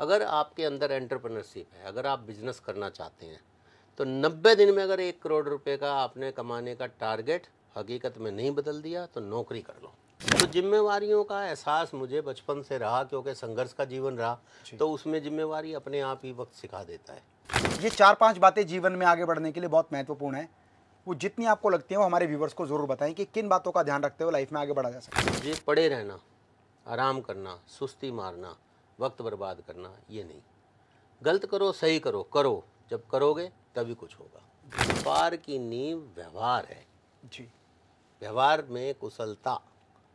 अगर आपके अंदर एंटरप्रेनरशिप है अगर आप बिजनेस करना चाहते हैं तो 90 दिन में अगर एक करोड़ रुपए का आपने कमाने का टारगेट हकीकत में नहीं बदल दिया तो नौकरी कर लो तो जिम्मेवारियों का एहसास मुझे बचपन से रहा क्योंकि संघर्ष का जीवन रहा तो उसमें जिम्मेवारी अपने आप ही वक्त सिखा देता है ये चार पांच बातें जीवन में आगे बढ़ने के लिए बहुत महत्वपूर्ण है वो जितनी आपको लगती है वो हमारे व्यूवर्स को ज़रूर बताएं कि किन बातों का ध्यान रखते हुए लाइफ में आगे बढ़ा जा सकता है ये पड़े रहना आराम करना सुस्ती मारना वक्त बर्बाद करना ये नहीं गलत करो सही करो करो जब करोगे तभी कुछ होगा व्यापार की नींव व्यवहार है जी व्यवहार में कुशलता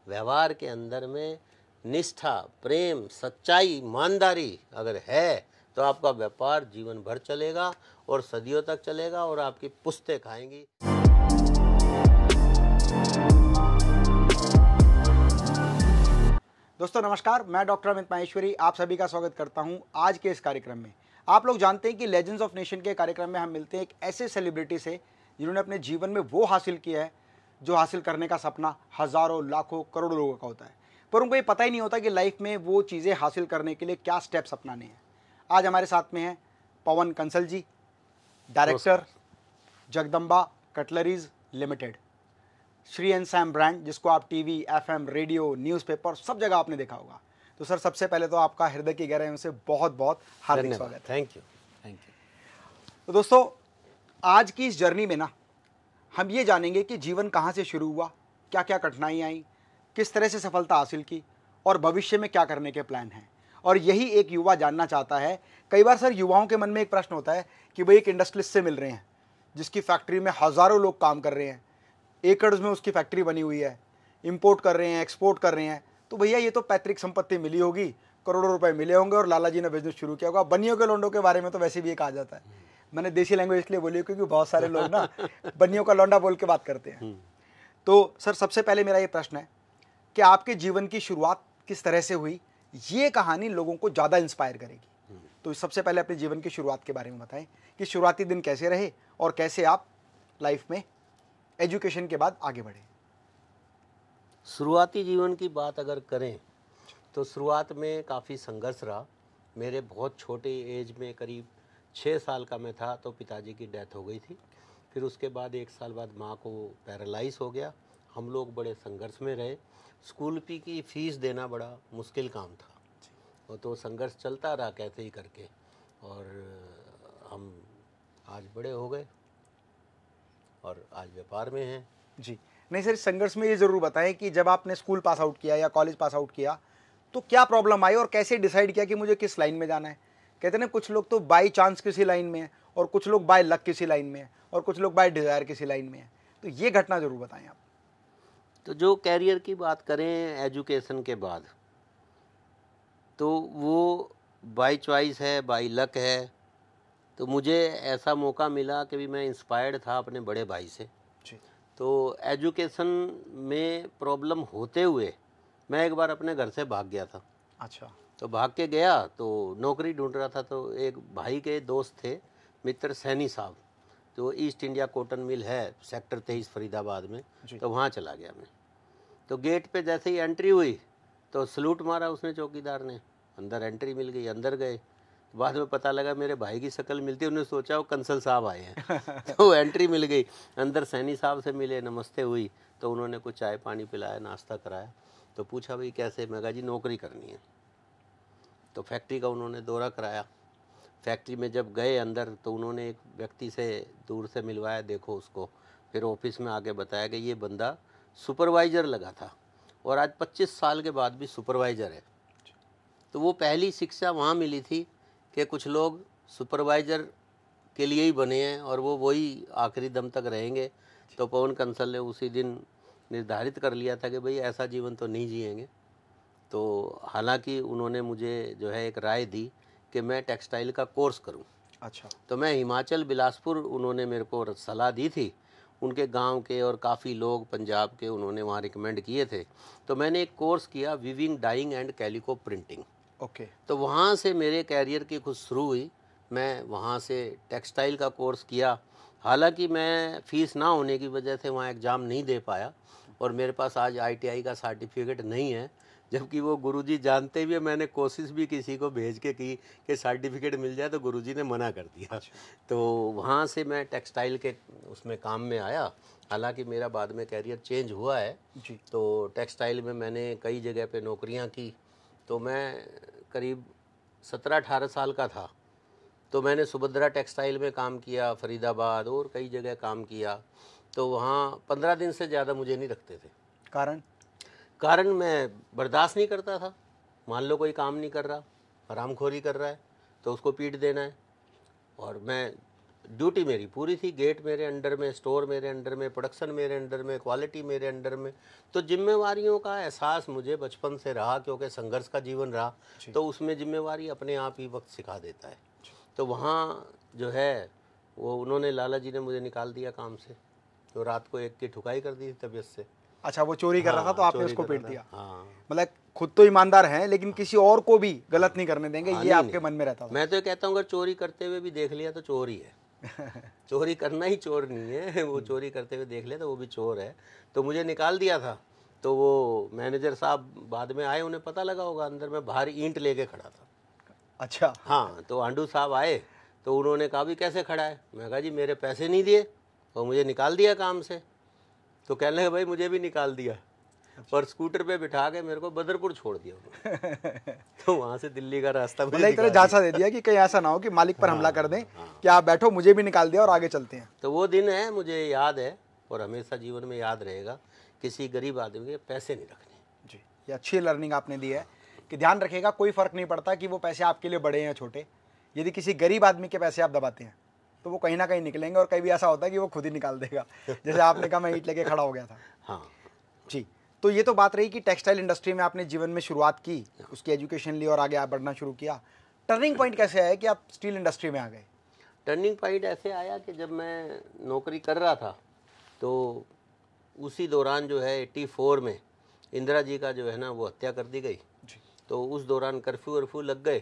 व्यवहार के अंदर में निष्ठा प्रेम सच्चाई ईमानदारी अगर है तो आपका व्यापार जीवन भर चलेगा और सदियों तक चलेगा और आपकी पुस्तें खाएंगी दोस्तों नमस्कार मैं डॉक्टर अमित माहेश्वरी आप सभी का स्वागत करता हूं आज के इस कार्यक्रम में आप लोग जानते हैं कि लेजेंड्स ऑफ नेशन के कार्यक्रम में हम मिलते हैं एक ऐसे सेलिब्रिटी से जिन्होंने अपने जीवन में वो हासिल किया है जो हासिल करने का सपना हज़ारों लाखों करोड़ों लोगों का होता है पर उनको ये पता ही नहीं होता कि लाइफ में वो चीज़ें हासिल करने के लिए क्या स्टेप्स अपनाने हैं आज हमारे साथ में हैं Pawan Kansal ji director Jagdamba cutleries limited Shri N Sam brand जिसको आप टीवी, एफएम, रेडियो न्यूज़पेपर सब जगह आपने देखा होगा तो सर सबसे पहले तो आपका हृदय की गहराइयों से बहुत बहुत हार्दिक स्वागत थैंक यू थैंक यू तो दोस्तों आज की इस जर्नी में ना हम ये जानेंगे कि जीवन कहाँ से शुरू हुआ क्या क्या कठिनाइयाँ आई किस तरह से सफलता हासिल की और भविष्य में क्या करने के प्लान हैं और यही एक युवा जानना चाहता है कई बार सर युवाओं के मन में एक प्रश्न होता है कि भाई एक इंडस्ट्रिस्ट से मिल रहे हैं जिसकी फैक्ट्री में हज़ारों लोग काम कर रहे हैं एकड़ में उसकी फैक्ट्री बनी हुई है इम्पोर्ट कर रहे हैं एक्सपोर्ट कर रहे हैं तो भैया ये तो पैतृक संपत्ति मिली होगी करोड़ों रुपए मिले होंगे और लाला जी ने बिजनेस शुरू किया होगा बनियों के लोंडो के बारे में तो वैसे भी एक कहा जाता है मैंने देसी लैंग्वेज इसलिए बोली क्योंकि बहुत सारे लोग ना बनियों का लौंडा बोल के बात करते हैं तो सर सबसे पहले मेरा ये प्रश्न है कि आपके जीवन की शुरुआत किस तरह से हुई ये कहानी लोगों को ज़्यादा इंस्पायर करेगी तो सबसे पहले अपने जीवन की शुरुआत के बारे में बताएं कि शुरुआती दिन कैसे रहे और कैसे आप लाइफ में एजुकेशन के बाद आगे बढ़े शुरुआती जीवन की बात अगर करें तो शुरुआत में काफ़ी संघर्ष रहा मेरे बहुत छोटे एज में करीब छः साल का मैं था तो पिताजी की डेथ हो गई थी फिर उसके बाद एक साल बाद माँ को पैरालाइज हो गया हम लोग बड़े संघर्ष में रहे स्कूल पी की फ़ीस देना बड़ा मुश्किल काम था और तो संघर्ष चलता रहा कैसे ही करके और हम आज बड़े हो गए और आज व्यापार में हैं जी नहीं सर संघर्ष में ये ज़रूर बताएं कि जब आपने स्कूल पास आउट किया या कॉलेज पास आउट किया तो क्या प्रॉब्लम आई और कैसे डिसाइड किया कि मुझे किस लाइन में जाना है कहते ना कुछ लोग तो बाई चांस किसी लाइन में है और कुछ लोग बाय लक किसी लाइन में है और कुछ लोग बाय डिज़ायर किसी लाइन में है तो ये घटना ज़रूर बताएं आप तो जो कैरियर की बात करें एजुकेशन के बाद तो वो बाई चॉइस है बाई लक है तो मुझे ऐसा मौका मिला कि भी मैं इंस्पायर्ड था अपने बड़े भाई से तो एजुकेशन में प्रॉब्लम होते हुए मैं एक बार अपने घर से भाग गया था अच्छा तो भाग के गया तो नौकरी ढूंढ रहा था तो एक भाई के दोस्त थे मित्र सैनी साहब तो ईस्ट इंडिया कॉटन मिल है सेक्टर तेईस फरीदाबाद में तो वहाँ चला गया मैं तो गेट पे जैसे ही एंट्री हुई तो सलूट मारा उसने चौकीदार ने अंदर एंट्री मिल गई अंदर गए तो बाद में पता लगा मेरे भाई की शक्ल मिलती उन्होंने सोचा वो कंसल साहब आए हैं तो एंट्री मिल गई अंदर सैनी साहब से मिले नमस्ते हुई तो उन्होंने कुछ चाय पानी पिलाया नाश्ता कराया तो पूछा भाई कैसे मैं कहा जी नौकरी करनी है तो फैक्ट्री का उन्होंने दौरा कराया फैक्ट्री में जब गए अंदर तो उन्होंने एक व्यक्ति से दूर से मिलवाया देखो उसको फिर ऑफिस में आके बताया कि ये बंदा सुपरवाइज़र लगा था और आज 25 साल के बाद भी सुपरवाइज़र है तो वो पहली शिक्षा वहाँ मिली थी के कुछ लोग सुपरवाइज़र के लिए ही बने हैं और वो वही आखिरी दम तक रहेंगे तो पवन कंसल ने उसी दिन निर्धारित कर लिया था कि भाई ऐसा जीवन तो नहीं जिएंगे तो हालांकि उन्होंने मुझे जो है एक राय दी कि मैं टेक्सटाइल का कोर्स करूं अच्छा तो मैं हिमाचल बिलासपुर उन्होंने मेरे को सलाह दी थी उनके गांव के और काफ़ी लोग पंजाब के उन्होंने वहाँ रिकमेंड किए थे तो मैंने एक कोर्स किया weaving dyeing and calico printing okay okay. तो वहाँ से मेरे कैरियर की कुछ शुरू हुई मैं वहाँ से टेक्सटाइल का कोर्स किया हालांकि मैं फ़ीस ना होने की वजह से वहाँ एग्ज़ाम नहीं दे पाया और मेरे पास आज आईटीआई का सर्टिफिकेट नहीं है जबकि वो गुरुजी जानते हुए मैंने कोशिश भी किसी को भेज के की कि सर्टिफिकेट मिल जाए तो गुरुजी ने मना कर दिया अच्छा। तो वहाँ से मैं टेक्सटाइल के उसमें काम में आया हालांकि मेरा बाद में कैरियर चेंज हुआ है जी। तो टेक्सटाइल में मैंने कई जगह पे नौकरियाँ की तो मैं करीब सत्रह अठारह साल का था तो मैंने सुभद्रा टेक्सटाइल में काम किया फरीदाबाद और कई जगह काम किया तो वहाँ पंद्रह दिन से ज़्यादा मुझे नहीं रखते थे कारण कारण मैं बर्दाश्त नहीं करता था मान लो कोई काम नहीं कर रहा हरामखोरी कर रहा है तो उसको पीट देना है और मैं ड्यूटी मेरी पूरी थी गेट मेरे अंडर में स्टोर मेरे अंडर में प्रोडक्शन मेरे अंडर में क्वालिटी मेरे अंडर में तो जिम्मेवारियों का एहसास मुझे बचपन से रहा क्योंकि संघर्ष का जीवन रहा तो उसमें जिम्मेवारी अपने आप ही वक्त सिखा देता है तो वहाँ जो है वो उन्होंने लाला जी ने मुझे निकाल दिया काम से तो रात को एक की ठुकाई कर दी तबीयत से अच्छा वो चोरी कर रहा था तो हाँ, आपने उसको पीट दिया हाँ मतलब खुद तो ईमानदार हैं लेकिन किसी और को भी गलत नहीं करने देंगे हाँ, ये आपके मन में रहता मैं तो कहता हूँ अगर चोरी करते हुए भी देख लिया तो चोरी है चोरी करना ही चोर नहीं है वो चोरी करते हुए देख ले तो वो भी चोर है तो मुझे निकाल दिया था तो वो मैनेजर साहब बाद में आए उन्हें पता लगा होगा अंदर में बाहर ईंट लेके खड़ा था अच्छा हाँ तो आंडू साहब आए तो उन्होंने कहा भी कैसे खड़ा है मैं कहा जी मेरे पैसे नहीं दिए और मुझे निकाल दिया काम से तो कहने लगे भाई मुझे भी निकाल दिया और स्कूटर पे बिठा के मेरे को बदरपुर छोड़ दिया तो वहाँ से दिल्ली का रास्ता मतलब तरह झांसा दे दिया कि कहीं ऐसा ना हो कि मालिक पर हाँ, हमला कर दें हाँ। कि आप बैठो मुझे भी निकाल दिया और आगे चलते हैं तो वो दिन है मुझे याद है और हमेशा जीवन में याद रहेगा किसी गरीब आदमी के पैसे नहीं रखने जी ये अच्छी लर्निंग आपने दी है कि ध्यान रखेगा कोई फ़र्क नहीं पड़ता कि वो पैसे आपके लिए बड़े हैं छोटे यदि किसी गरीब आदमी के पैसे आप दबाते हैं तो वो कहीं ना कहीं निकलेंगे और कभी ऐसा होता है कि वो खुद ही निकाल देगा जैसे आपने कहा मैं ईट लेके खड़ा हो गया था हाँ जी तो ये तो बात रही कि टेक्सटाइल इंडस्ट्री में आपने जीवन में शुरुआत की उसकी एजुकेशन ली और आगे आप बढ़ना शुरू किया टर्निंग पॉइंट कैसे आया कि आप स्टील इंडस्ट्री में आ गए टर्निंग पॉइंट ऐसे आया कि जब मैं नौकरी कर रहा था तो उसी दौरान जो है एट्टी फोर में इंदिरा जी का जो है ना वो हत्या कर दी गई तो उस दौरान कर्फ्यू वर्फ्यू लग गए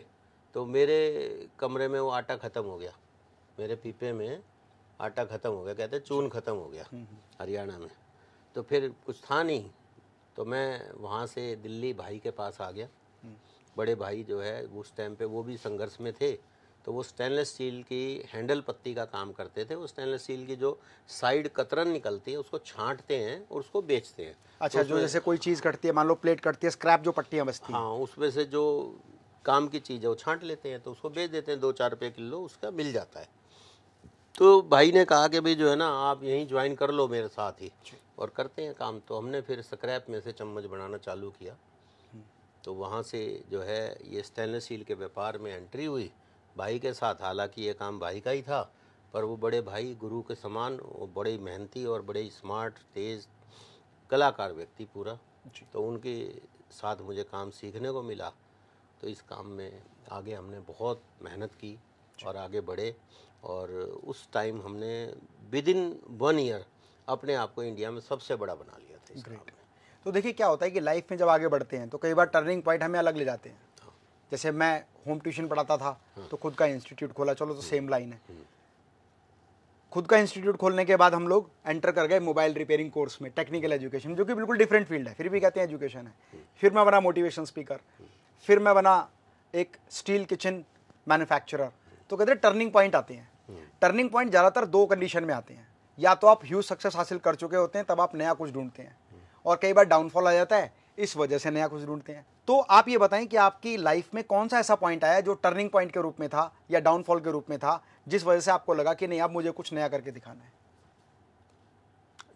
तो मेरे कमरे में वो आटा ख़त्म हो गया मेरे पीपे में आटा ख़त्म हो गया कहते चून ख़त्म हो गया हम्म, हम्म। हरियाणा में तो फिर कुछ था नहीं तो मैं वहाँ से दिल्ली भाई के पास आ गया हम्म। बड़े भाई जो है उस टाइम पे वो भी संघर्ष में थे तो वो स्टेनलेस स्टील की हैंडल पत्ती का काम करते थे वो स्टेनलेस स्टील की जो साइड कतरन निकलती है उसको छांटते हैं और उसको बेचते हैं अच्छा तो जो जैसे कोई चीज़ कटती है मान लो प्लेट कटती है स्क्रैप जो पट्टियाँ बचती हाँ उसमें से जो काम की चीज़ है वो छांट लेते हैं तो उसको बेच देते हैं दो चार रुपये किलो उसका मिल जाता है तो भाई ने कहा कि भाई जो है ना आप यहीं ज्वाइन कर लो मेरे साथ ही और करते हैं काम तो हमने फिर स्क्रैप में से चम्मच बनाना चालू किया तो वहाँ से जो है ये स्टेनलेस स्टील के व्यापार में एंट्री हुई भाई के साथ हालांकि ये काम भाई का ही था पर वो बड़े भाई गुरु के समान वो बड़े मेहनती और बड़े स्मार्ट तेज़ कलाकार व्यक्ति पूरा तो उनके साथ मुझे काम सीखने को मिला तो इस काम में आगे हमने बहुत मेहनत की और आगे बढ़े और उस टाइम हमने विद इन वन ईयर अपने आप को इंडिया में सबसे बड़ा बना लिया था तो देखिए क्या होता है कि लाइफ में जब आगे बढ़ते हैं तो कई बार टर्निंग पॉइंट हमें अलग ले जाते हैं हाँ। जैसे मैं होम ट्यूशन पढ़ाता था हाँ। तो खुद का इंस्टीट्यूट खोला चलो तो सेम लाइन है हम्म। खुद का इंस्टीट्यूट खोलने के बाद हम लोग एंटर कर गए मोबाइल रिपेयरिंग कोर्स में टेक्निकल एजुकेशन जो कि बिल्कुल डिफरेंट फील्ड है फिर भी कहते हैं एजुकेशन है हम्म। फिर मैं बना मोटिवेशन हम्म। स्पीकर फिर मैं बना एक स्टील किचन मैन्युफैक्चरर तो कहते हैं टर्निंग पॉइंट आते हैं टर्निंग पॉइंट ज़्यादातर दो कंडीशन में आते हैं या तो आप ह्यूज सक्सेस हासिल कर चुके होते हैं तब आप नया कुछ ढूंढते हैं और कई बार डाउनफॉल आ जाता है इस वजह से नया कुछ ढूंढते हैं तो आप ये बताएं कि आपकी लाइफ में कौन सा ऐसा पॉइंट आया जो टर्निंग पॉइंट के रूप में था या डाउनफॉल के रूप में था जिस वजह से आपको लगा कि नहीं आप मुझे कुछ नया करके दिखाना है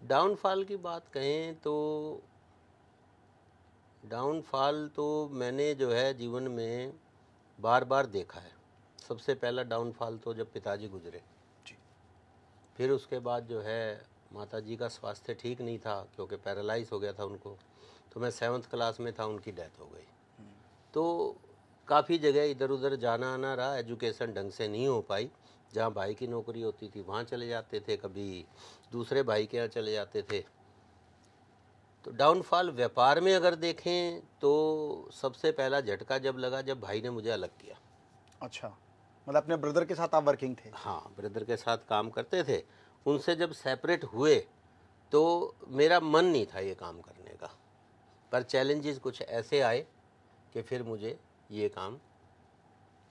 डाउनफॉल की बात कहें तो डाउनफॉल तो मैंने जो है जीवन में बार बार देखा है सबसे पहला डाउनफॉल तो जब पिताजी गुजरे फिर उसके बाद जो है माता जी का स्वास्थ्य ठीक नहीं था क्योंकि पैरालाइज हो गया था उनको तो मैं सेवन्थ क्लास में था उनकी डेथ हो गई तो काफ़ी जगह इधर उधर जाना आना रहा एजुकेशन ढंग से नहीं हो पाई जहाँ भाई की नौकरी होती थी वहाँ चले जाते थे कभी दूसरे भाई के यहाँ चले जाते थे तो डाउनफॉल व्यापार में अगर देखें तो सबसे पहला झटका जब लगा जब भाई ने मुझे अलग किया अच्छा मतलब अपने ब्रदर के साथ आप वर्किंग थे हाँ ब्रदर के साथ काम करते थे उनसे जब सेपरेट हुए तो मेरा मन नहीं था ये काम करने का पर चैलेंजेस कुछ ऐसे आए कि फिर मुझे ये काम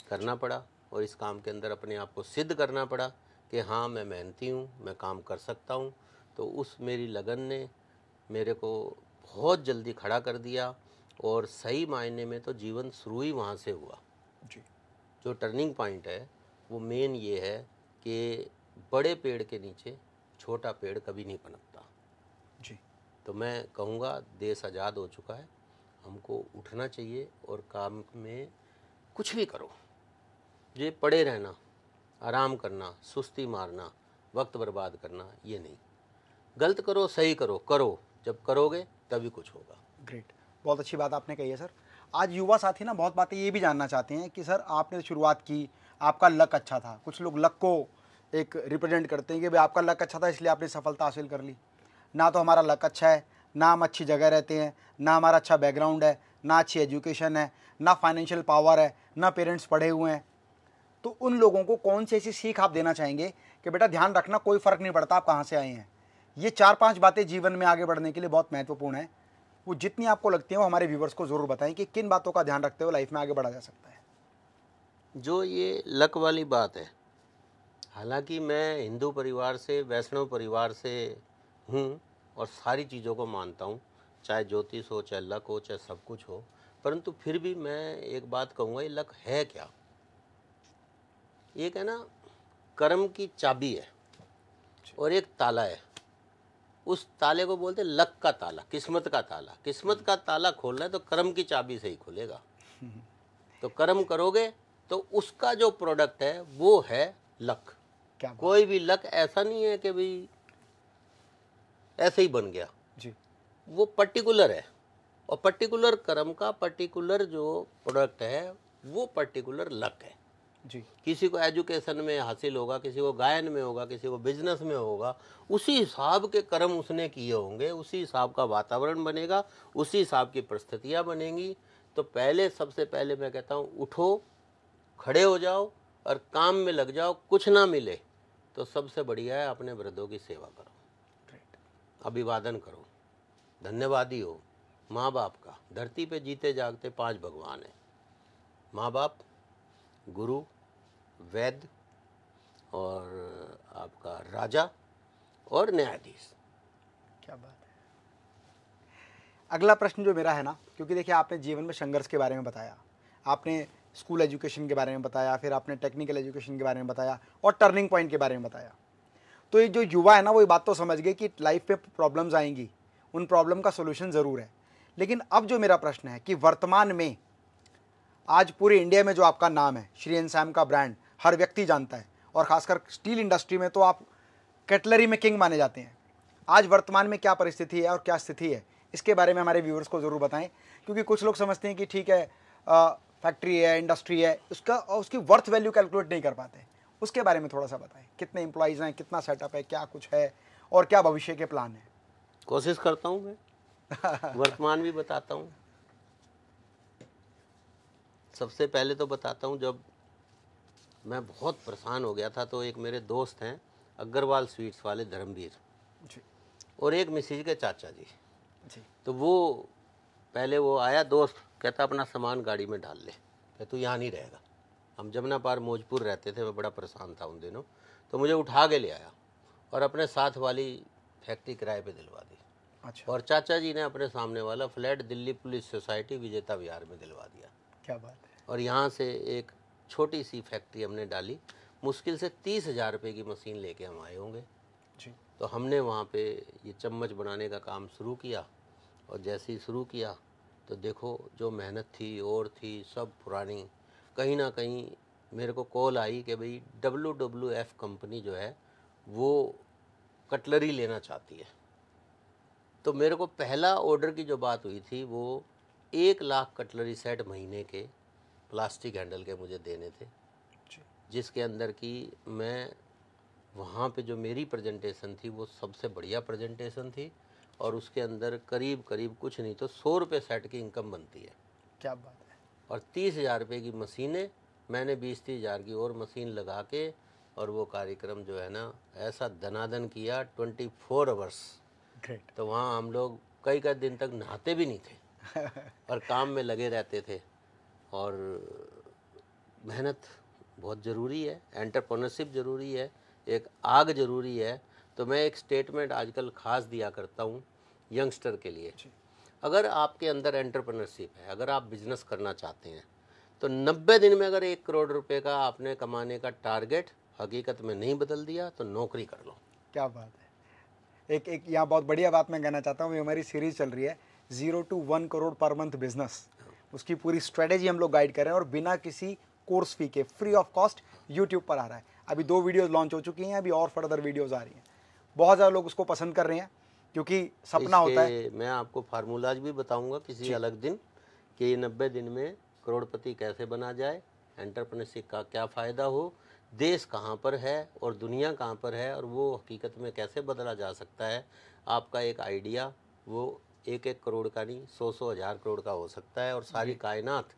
करना पड़ा और इस काम के अंदर अपने आप को सिद्ध करना पड़ा कि हाँ मैं मेहनती हूँ मैं काम कर सकता हूँ तो उस मेरी लगन ने मेरे को बहुत जल्दी खड़ा कर दिया और सही मायने में तो जीवन शुरू ही वहाँ से हुआ जी जो टर्निंग पॉइंट है वो मेन ये है कि बड़े पेड़ के नीचे छोटा पेड़ कभी नहीं पनपता जी तो मैं कहूँगा देश आज़ाद हो चुका है हमको उठना चाहिए और काम में कुछ भी करो ये पड़े रहना आराम करना सुस्ती मारना वक्त बर्बाद करना ये नहीं गलत करो सही करो करो जब करोगे तभी कुछ होगा ग्रेट बहुत अच्छी बात आपने कही है सर आज युवा साथी ना बहुत बातें ये भी जानना चाहते हैं कि सर आपने तो शुरुआत की आपका लक अच्छा था कुछ लोग लक को एक रिप्रेजेंट करते हैं कि भाई आपका लक अच्छा था इसलिए आपने सफलता हासिल कर ली ना तो हमारा लक अच्छा है ना हम अच्छी जगह रहते हैं ना हमारा अच्छा बैकग्राउंड है ना अच्छी एजुकेशन है ना फाइनेंशियल पावर है ना पेरेंट्स पढ़े हुए हैं तो उन लोगों को कौन सी ऐसी सीख आप देना चाहेंगे कि बेटा ध्यान रखना कोई फ़र्क नहीं पड़ता आप कहाँ से आए हैं ये चार पांच बातें जीवन में आगे बढ़ने के लिए बहुत महत्वपूर्ण है वो जितनी आपको लगती है वो हमारे व्यूवर्स को ज़रूर बताएं कि किन बातों का ध्यान रखते हुए लाइफ में आगे बढ़ा जा सकता है जो ये लक वाली बात है हालांकि मैं हिंदू परिवार से वैष्णव परिवार से हूँ और सारी चीज़ों को मानता हूँ चाहे ज्योतिष हो चाहे लक हो चाहे सब कुछ हो परंतु फिर भी मैं एक बात कहूँगा ये लक है क्या एक है ना कर्म की चाबी है और एक ताला है उस ताले को बोलते लक का ताला किस्मत का ताला किस्मत का ताला खोलना है तो कर्म की चाबी से ही खुलेगा तो कर्म करोगे तो उसका जो प्रोडक्ट है वो है लक क्या कोई भी लक ऐसा नहीं है कि भाई ऐसे ही बन गया जी वो पर्टिकुलर है और पर्टिकुलर कर्म का पर्टिकुलर जो प्रोडक्ट है वो पर्टिकुलर लक है जी किसी को एजुकेशन में हासिल होगा किसी को गायन में होगा किसी को बिजनेस में होगा उसी हिसाब के कर्म उसने किए होंगे उसी हिसाब का वातावरण बनेगा उसी हिसाब की परिस्थितियाँ बनेंगी तो पहले सबसे पहले मैं कहता हूँ उठो खड़े हो जाओ और काम में लग जाओ कुछ ना मिले तो सबसे बढ़िया है अपने वृद्धों की सेवा करो अभिवादन करो धन्यवादी हो माँ बाप का धरती पे जीते जागते पांच भगवान हैं माँ बाप गुरु वैद्य और आपका राजा और न्यायाधीश क्या बात है अगला प्रश्न जो मेरा है ना क्योंकि देखिए आपने जीवन में संघर्ष के बारे में बताया आपने स्कूल एजुकेशन के बारे में बताया फिर आपने टेक्निकल एजुकेशन के बारे में बताया और टर्निंग पॉइंट के बारे में बताया तो ये जो युवा है ना वो ये बात तो समझ गए कि लाइफ में प्रॉब्लम्स आएंगी उन प्रॉब्लम का सोल्यूशन ज़रूर है लेकिन अब जो मेरा प्रश्न है कि वर्तमान में आज पूरे इंडिया में जो आपका नाम है श्री एन सैम का ब्रांड हर व्यक्ति जानता है और खासकर स्टील इंडस्ट्री में तो आप कैटलरी में किंग माने जाते हैं आज वर्तमान में क्या परिस्थिति है और क्या स्थिति है इसके बारे में हमारे व्यूवर्स को ज़रूर बताएं क्योंकि कुछ लोग समझते हैं कि ठीक है फैक्ट्री है इंडस्ट्री है उसका और उसकी वर्थ वैल्यू कैलकुलेट नहीं कर पाते उसके बारे में थोड़ा सा बताएं कितने एम्प्लॉयज़ हैं कितना सेटअप है क्या कुछ है और क्या भविष्य के प्लान हैं कोशिश करता हूँ मैं वर्तमान भी बताता हूँ सबसे पहले तो बताता हूँ जब मैं बहुत परेशान हो गया था तो एक मेरे दोस्त हैं अग्रवाल स्वीट्स वाले धर्मवीर और एक मिसिज के चाचा जी जी तो वो पहले वो आया दोस्त कहता अपना सामान गाड़ी में डाल ले कह तू तो यहाँ नहीं रहेगा हम जमुना पार मोजपुर रहते थे मैं बड़ा परेशान था उन दिनों तो मुझे उठा के ले आया और अपने साथ वाली फैक्ट्री किराए पे दिलवा दी अच्छा और चाचा जी ने अपने सामने वाला फ्लैट दिल्ली पुलिस सोसाइटी विजेता विहार में दिलवा दिया क्या बात है और यहाँ से एक छोटी सी फैक्ट्री हमने डाली मुश्किल से तीस हज़ार रुपये की मशीन लेके हम आए होंगे जी तो हमने वहाँ पे ये चम्मच बनाने का काम शुरू किया और जैसे ही शुरू किया तो देखो जो मेहनत थी और थी सब पुरानी कहीं ना कहीं मेरे को कॉल आई कि भाई डब्लू डब्लू एफ़ कंपनी जो है वो कटलरी लेना चाहती है तो मेरे को पहला ऑर्डर की जो बात हुई थी वो एक लाख कटलरी सेट महीने के प्लास्टिक हैंडल के मुझे देने थे जिसके अंदर की मैं वहाँ पे जो मेरी प्रेजेंटेशन थी वो सबसे बढ़िया प्रेजेंटेशन थी और उसके अंदर करीब करीब कुछ नहीं तो सौ रुपये सेट की इनकम बनती है क्या बात है और तीस हज़ार रुपये की मशीनें मैंने बीस तीस हज़ार की और मशीन लगा के और वो कार्यक्रम जो है ना ऐसा धनाधन किया ट्वेंटी फोर आवर्स तो वहाँ हम लोग कई कई दिन तक नहाते भी नहीं थे और काम में लगे रहते थे और मेहनत बहुत ज़रूरी है एंटरप्रोनरशिप ज़रूरी है एक आग ज़रूरी है तो मैं एक स्टेटमेंट आजकल ख़ास दिया करता हूँ यंगस्टर के लिए अगर आपके अंदर एंटरप्रेन्योरशिप है अगर आप बिजनेस करना चाहते हैं तो 90 दिन में अगर एक करोड़ रुपए का आपने कमाने का टारगेट हकीकत में नहीं बदल दिया तो नौकरी कर लो क्या बात है एक एक यहाँ बहुत बढ़िया बात मैं कहना चाहता हूँ हमारी सीरीज़ चल रही है zero two one crore per month business उसकी पूरी स्ट्रेटेजी हम लोग गाइड कर रहे हैं और बिना किसी कोर्स फी के फ्री ऑफ कॉस्ट यूट्यूब पर आ रहा है अभी दो वीडियोज़ लॉन्च हो चुकी हैं अभी और फर्दर वीडियोज़ आ रही हैं बहुत ज़्यादा लोग उसको पसंद कर रहे हैं क्योंकि सपना होता है मैं आपको फार्मूलाज भी बताऊंगा किसी अलग दिन कि नब्बे दिन में करोड़पति कैसे बना जाए एंटरप्रनरशिप का क्या फ़ायदा हो देश कहाँ पर है और दुनिया कहाँ पर है और वो हकीकत में कैसे बदला जा सकता है आपका एक आइडिया वो एक एक करोड़ का नहीं सौ सौ हज़ार करोड़ का हो सकता है और सारी कायनात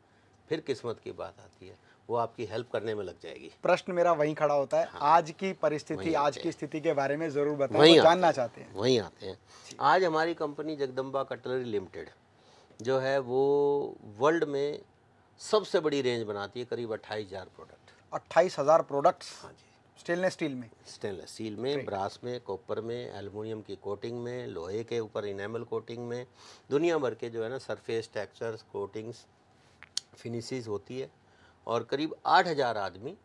फिर किस्मत की बात आती है वो आपकी हेल्प करने में लग जाएगी प्रश्न मेरा वहीं खड़ा होता है हाँ, आज की परिस्थिति आज की स्थिति के बारे में जरूर बताएं जानना चाहते हैं वहीं आते हैं आज हमारी कंपनी जगदम्बा कटलरी लिमिटेड जो है वो वर्ल्ड में सबसे बड़ी रेंज बनाती है करीब अट्ठाईस हज़ार प्रोडक्ट अट्ठाईस हज़ार प्रोडक्ट्स हाँ जी स्टेनलेस स्टील में स्टेनलेस स्टील में ब्रास में कॉपर में एलुमिनियम की कोटिंग में लोहे के ऊपर इनेमल कोटिंग में दुनिया भर के जो है ना सरफेस टेक्सचर्स कोटिंग्स फिनिशिज होती है और करीब आठ हज़ार आदमी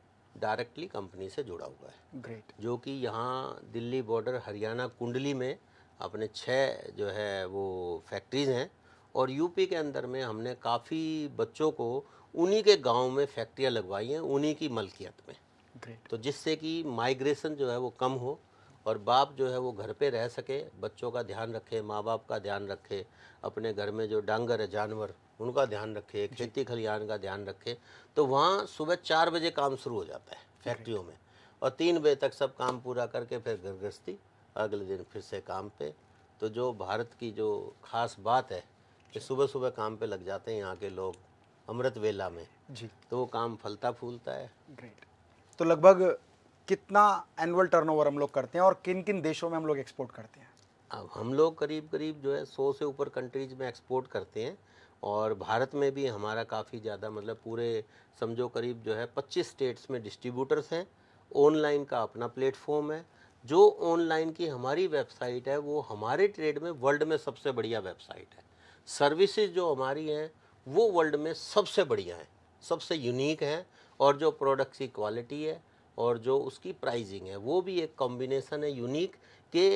डायरेक्टली कंपनी से जुड़ा हुआ है ग्रेट जो कि यहाँ दिल्ली बॉर्डर हरियाणा कुंडली में अपने छः जो है वो फैक्ट्रीज हैं और यूपी के अंदर में हमने काफ़ी बच्चों को उन्हीं के गांव में फैक्ट्रियाँ लगवाई हैं उन्हीं की मलकियत में तो जिससे कि माइग्रेशन जो है वो कम हो और बाप जो है वो घर पे रह सके बच्चों का ध्यान रखे माँ बाप का ध्यान रखे अपने घर में जो डांगर है जानवर उनका ध्यान रखे खेती खलिहान का ध्यान रखे तो वहाँ सुबह चार बजे काम शुरू हो जाता है फैक्ट्रियों में और तीन बजे तक सब काम पूरा करके फिर घर गृहस्थी अगले दिन फिर से काम पे तो जो भारत की जो खास बात है कि सुबह सुबह काम पे लग जाते हैं यहाँ के लोग अमृत वेला में जी तो वो काम फलता फूलता है ग्रेट तो लगभग कितना एनुअल टर्नओवर हम लोग करते हैं और किन किन देशों में हम लोग एक्सपोर्ट करते हैं अब हम लोग करीब करीब जो है सौ से ऊपर कंट्रीज में एक्सपोर्ट करते हैं और भारत में भी हमारा काफ़ी ज़्यादा मतलब पूरे समझो करीब जो है 25 स्टेट्स में डिस्ट्रीब्यूटर्स हैं ऑनलाइन का अपना प्लेटफॉर्म है जो ऑनलाइन की हमारी वेबसाइट है वो हमारे ट्रेड में वर्ल्ड में सबसे बढ़िया वेबसाइट है सर्विसेज जो हमारी हैं वो वर्ल्ड में सबसे बढ़िया हैं सबसे यूनिक हैं और जो प्रोडक्ट्स की क्वालिटी है और जो उसकी प्राइजिंग है वो भी एक कॉम्बिनेसन है यूनिक के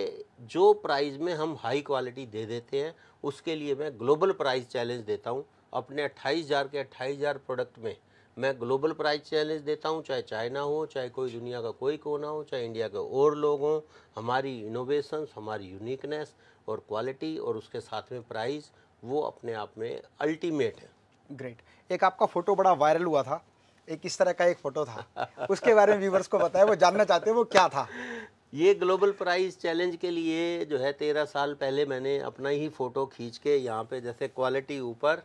जो प्राइस में हम हाई क्वालिटी दे देते हैं उसके लिए मैं ग्लोबल प्राइस चैलेंज देता हूँ अपने अट्ठाईस हज़ार के अट्ठाईस हज़ार प्रोडक्ट में मैं ग्लोबल प्राइस चैलेंज देता हूँ चाहे चाइना हो चाहे कोई दुनिया का कोई कोना हो चाहे इंडिया के और लोग हों हमारी इनोवेशंस हमारी यूनिकनेस और क्वालिटी और उसके साथ में प्राइस वो अपने आप में अल्टीमेट है ग्रेट एक आपका फ़ोटो बड़ा वायरल हुआ था एक इस तरह का एक फोटो था उसके बारे में व्यूवर्स को बताया वो जानना चाहते हैं वो क्या था ये ग्लोबल प्राइज चैलेंज के लिए जो है तेरह साल पहले मैंने अपना ही फ़ोटो खींच के यहाँ पे जैसे क्वालिटी ऊपर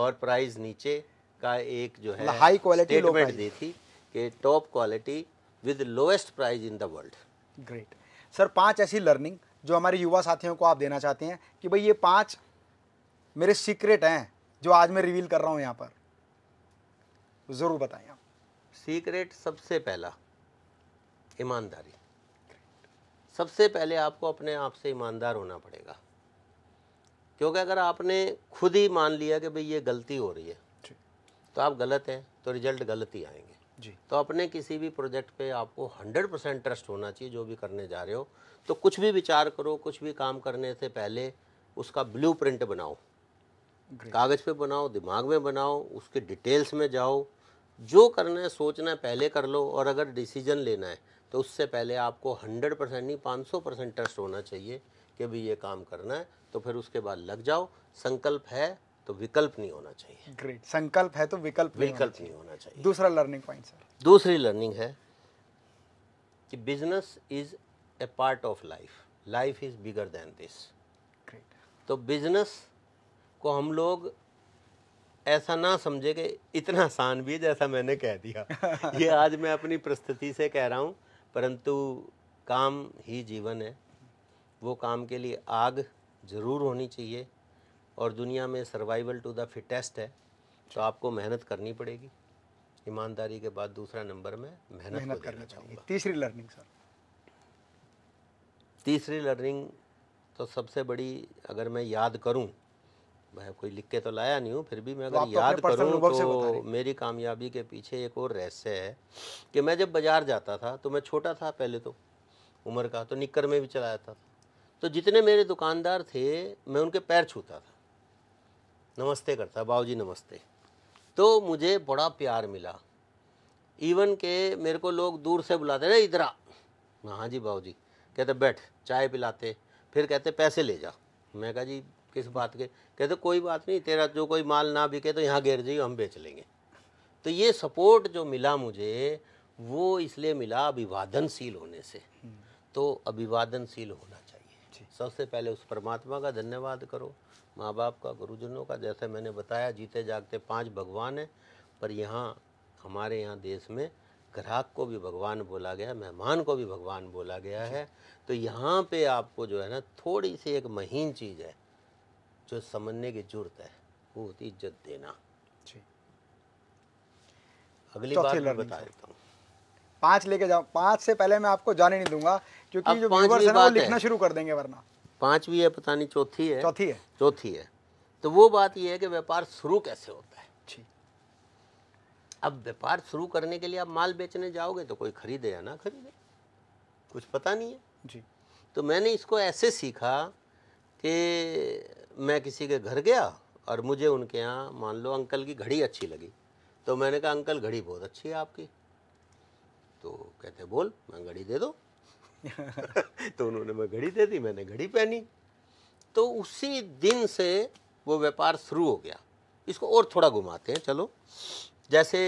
और प्राइज नीचे का एक जो है हाई क्वालिटी स्टेटमेंट दी थी कि top quality with lowest price in the world great sir पांच ऐसी लर्निंग जो हमारे युवा साथियों को आप देना चाहते हैं कि भाई ये पांच मेरे सीक्रेट हैं जो आज मैं रिवील कर रहा हूँ यहाँ पर ज़रूर बताएं आप सीक्रेट सबसे पहला ईमानदारी सबसे पहले आपको अपने आप से ईमानदार होना पड़ेगा क्योंकि अगर आपने खुद ही मान लिया कि भाई ये गलती हो रही है तो आप गलत हैं तो रिजल्ट गलत ही आएंगे जी तो अपने किसी भी प्रोजेक्ट पे आपको 100 परसेंट ट्रस्ट होना चाहिए जो भी करने जा रहे हो तो कुछ भी विचार करो कुछ भी काम करने से पहले उसका ब्लू प्रिंट बनाओ कागज़ पे बनाओ दिमाग में बनाओ उसके डिटेल्स में जाओ जो करना है सोचना है पहले कर लो और अगर डिसीजन लेना है तो उससे पहले आपको हंड्रेड परसेंट नहीं पाँच सौ परसेंट ट्रस्ट होना चाहिए कि भाई ये काम करना है तो फिर उसके बाद लग जाओ संकल्प है तो विकल्प नहीं होना चाहिए ग्रेट संकल्प है तो विकल्प विकल्प नहीं होना चाहिए दूसरा लर्निंग पॉइंट सर दूसरी लर्निंग है कि business is a part of life life is bigger than this तो बिजनेस को हम लोग ऐसा ना समझे कि इतना आसान भी है जैसा मैंने कह दिया ये आज मैं अपनी परिस्थिति से कह रहा हूँ परंतु काम ही जीवन है वो काम के लिए आग ज़रूर होनी चाहिए और दुनिया में सर्वाइवल टू द फिटेस्ट है तो आपको मेहनत करनी पड़ेगी ईमानदारी के बाद दूसरा नंबर में मेहनत, मेहनत करना चाहूँगा तीसरी लर्निंग सर तीसरी लर्निंग तो सबसे बड़ी अगर मैं याद करूँ मैं कोई लिख के तो लाया नहीं हूँ फिर भी मैं तो अगर तो याद करूँ तो मेरी कामयाबी के पीछे एक और रहस्य है कि मैं जब बाजार जाता था तो मैं छोटा था पहले तो उम्र का तो निक्कर में भी चलाया था तो जितने मेरे दुकानदार थे मैं उनके पैर छूता था नमस्ते करता जी नमस्ते तो मुझे बड़ा प्यार मिला इवन के मेरे को लोग दूर से बुलाते रे इधर आ हाँ जी जी कहते बैठ चाय पिलाते फिर कहते पैसे ले जा मैं कहा जी किस बात के कहते कोई बात नहीं तेरा जो कोई माल ना बिके तो यहाँ गिर जाइए हम बेच लेंगे तो ये सपोर्ट जो मिला मुझे वो इसलिए मिला अभिवादनशील होने से तो अभिवादनशील होना चाहिए सबसे पहले उस परमात्मा का धन्यवाद करो माँ बाप का गुरुजनों का जैसे मैंने बताया जीते जागते पांच भगवान हैं पर यहाँ हमारे यहाँ देश में ग्राहक को भी भगवान बोला गया मेहमान को भी भगवान बोला गया है तो यहाँ पे आपको जो है ना थोड़ी सी एक महीन चीज़ है जो समझने की जरूरत है वो होती इज्जत देना अगली बार मैं बता देता हूँ पांच लेके जाओ पांच से पहले मैं आपको जाने नहीं दूंगा क्योंकि जो व्यूवर्स हैं वो लिखना शुरू कर देंगे वरना पाँचवीं है पता नहीं चौथी है चौथी है चौथी है तो वो बात ये है कि व्यापार शुरू कैसे होता है अब व्यापार शुरू करने के लिए आप माल बेचने जाओगे तो कोई खरीदे या ना खरीदे कुछ पता नहीं है जी तो मैंने इसको ऐसे सीखा कि मैं किसी के घर गया और मुझे उनके यहाँ मान लो अंकल की घड़ी अच्छी लगी तो मैंने कहा अंकल घड़ी बहुत अच्छी है आपकी तो कहते बोल मैं घड़ी दे दो तो उन्होंने मैं घड़ी दे दी मैंने घड़ी पहनी तो उसी दिन से वो व्यापार शुरू हो गया इसको और थोड़ा घुमाते हैं चलो जैसे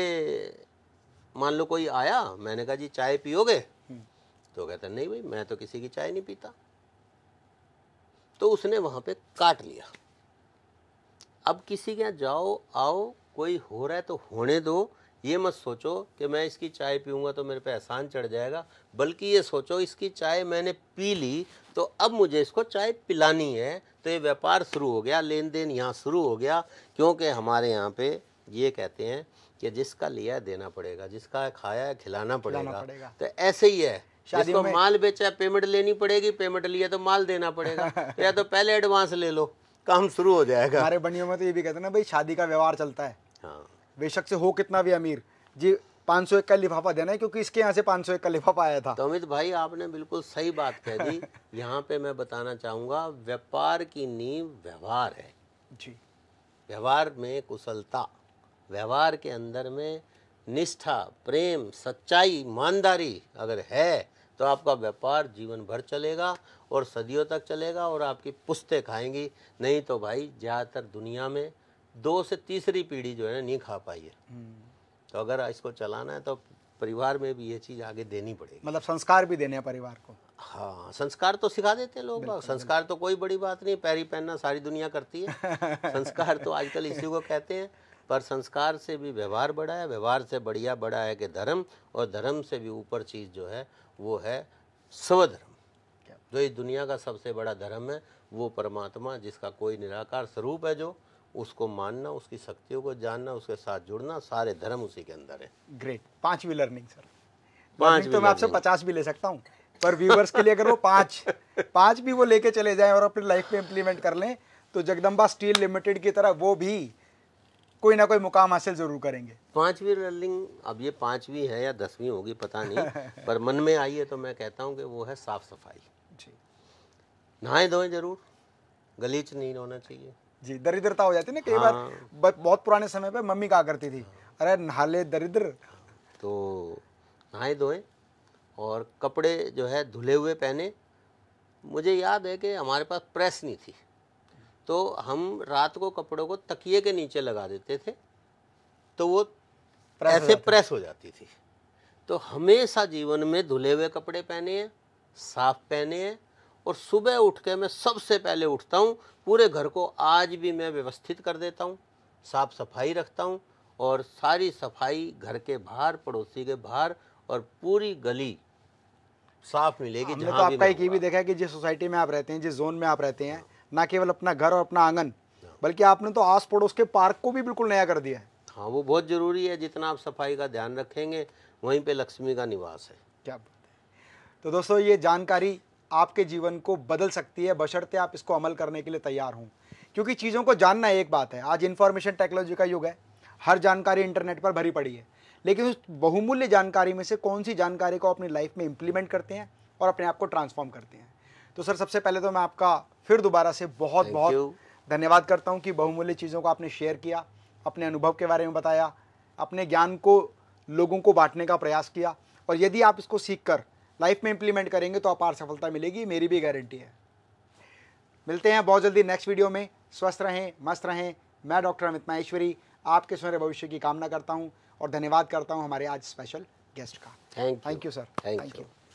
मान लो कोई आया मैंने कहा जी चाय पियोगे हम्म। तो कहते नहीं भाई मैं तो किसी की चाय नहीं पीता तो उसने वहाँ पे काट लिया अब किसी के यहाँ जाओ आओ कोई हो रहा है तो होने दो ये मत सोचो कि मैं इसकी चाय पीऊँगा तो मेरे पे एहसान चढ़ जाएगा बल्कि ये सोचो इसकी चाय मैंने पी ली तो अब मुझे इसको चाय पिलानी है तो ये व्यापार शुरू हो गया लेन देन यहाँ शुरू हो गया क्योंकि हमारे यहाँ पे ये कहते हैं कि जिसका लिया देना पड़ेगा जिसका खाया खिलाना पड़ेगा, पड़ेगा। तो ऐसे ही है शादी में माल बेचा पेमेंट लेनी पड़ेगी पेमेंट लिया तो माल देना पड़ेगा तो या तो पहले एडवांस ले लो काम शुरू हो जाएगा हमारे बनियों में तो ये भी कहते हैं ना भाई शादी का व्यवहार चलता है हाँ बेशक से हो कितना भी अमीर जी पाँच सौ एक का लिफाफा देना है क्योंकि इसके यहाँ से पाँच सौ एक का लिफाफा आया था तो अमित भाई आपने बिल्कुल सही बात कह दी यहाँ पे मैं बताना चाहूँगा व्यापार की नींव व्यवहार है जी व्यवहार में कुशलता व्यवहार के अंदर में निष्ठा प्रेम सच्चाई ईमानदारी अगर है तो आपका व्यापार जीवन भर चलेगा और सदियों तक चलेगा और आपकी पुस्तें खाएंगी नहीं तो भाई ज़्यादातर दुनिया में दो से तीसरी पीढ़ी जो है नहीं खा पाई है हम्म। तो अगर इसको चलाना है तो परिवार में भी ये चीज़ आगे देनी पड़ेगी मतलब संस्कार भी देने हैं परिवार को हाँ संस्कार तो सिखा देते हैं लोग संस्कार तो कोई बड़ी बात नहीं पैरी पहनना सारी दुनिया करती है संस्कार तो आजकल इसी को कहते हैं पर संस्कार से भी व्यवहार बढ़ा है व्यवहार से बढ़िया बढ़ा है कि धर्म और धर्म से भी ऊपर चीज़ जो है वो है स्वधर्म जो इस दुनिया का सबसे बड़ा धर्म है वो परमात्मा जिसका कोई निराकार स्वरूप है जो उसको मानना उसकी शक्तियों को जानना उसके साथ जुड़ना सारे धर्म उसी के अंदर है ग्रेट पांचवी लर्निंग सर पांच तो मैं आपसे पचास भी ले सकता हूँ पर व्यूवर्स के लिए अगर वो पाँच पाँच भी वो लेके चले जाएं और अपनी लाइफ में इम्प्लीमेंट कर लें तो जगदम्बा स्टील लिमिटेड की तरह वो भी कोई ना कोई मुकाम हासिल जरूर करेंगे पांचवी रनिंग अब ये पांचवी है या दसवीं होगी पता नहीं पर मन में आई है तो मैं कहता हूँ कि वो है साफ सफाई जी नहाए धोए जरूर गलीच नहीं होना चाहिए जी दरिद्रता हो जाती है ना कई हाँ। बार बहुत पुराने समय पर मम्मी कहा करती थी अरे नहाले दरिद्र हाँ, तो नहाए धोए और कपड़े जो है धुले हुए पहने मुझे याद है कि हमारे पास प्रेस नहीं थी तो हम रात को कपड़ों को तकिए के नीचे लगा देते थे तो वो प्रेस ऐसे प्रेस हो जाती थी तो हमेशा जीवन में धुले हुए कपड़े पहने हैं साफ पहने हैं और सुबह उठ के मैं सबसे पहले उठता हूँ पूरे घर को आज भी मैं व्यवस्थित कर देता हूँ साफ सफाई रखता हूँ और सारी सफाई घर के बाहर पड़ोसी के बाहर और पूरी गली साफ मिलेगी तो आपका एक ये भी देखा है कि जिस सोसाइटी में आप रहते हैं जिस जोन में आप रहते हैं ना केवल अपना घर और अपना आंगन बल्कि आपने तो आस पड़ोस के पार्क को भी बिल्कुल नया कर दिया है हाँ वो बहुत ज़रूरी है जितना आप सफाई का ध्यान रखेंगे वहीं पे लक्ष्मी का निवास है क्या तो दोस्तों ये जानकारी आपके जीवन को बदल सकती है बशर्ते आप इसको अमल करने के लिए तैयार हों क्योंकि चीज़ों को जानना एक बात है आज इन्फॉर्मेशन टेक्नोलॉजी का युग है हर जानकारी इंटरनेट पर भरी पड़ी है लेकिन उस बहुमूल्य जानकारी में से कौन सी जानकारी को अपनी लाइफ में इम्प्लीमेंट करते हैं और अपने आप को ट्रांसफॉर्म करते हैं तो सर सबसे पहले तो मैं आपका फिर दोबारा से बहुत बहुत धन्यवाद करता हूँ कि बहुमूल्य चीज़ों को आपने शेयर किया अपने अनुभव के बारे में बताया अपने ज्ञान को लोगों को बांटने का प्रयास किया और यदि आप इसको सीख कर लाइफ में इम्प्लीमेंट करेंगे तो अपार सफलता मिलेगी मेरी भी गारंटी है मिलते हैं बहुत जल्दी नेक्स्ट वीडियो में स्वस्थ रहें मस्त रहें मैं डॉक्टर अमित माहेश्वरी आपके सुनहरे भविष्य की कामना करता हूँ और धन्यवाद करता हूँ हमारे आज स्पेशल गेस्ट का thank you sir thank you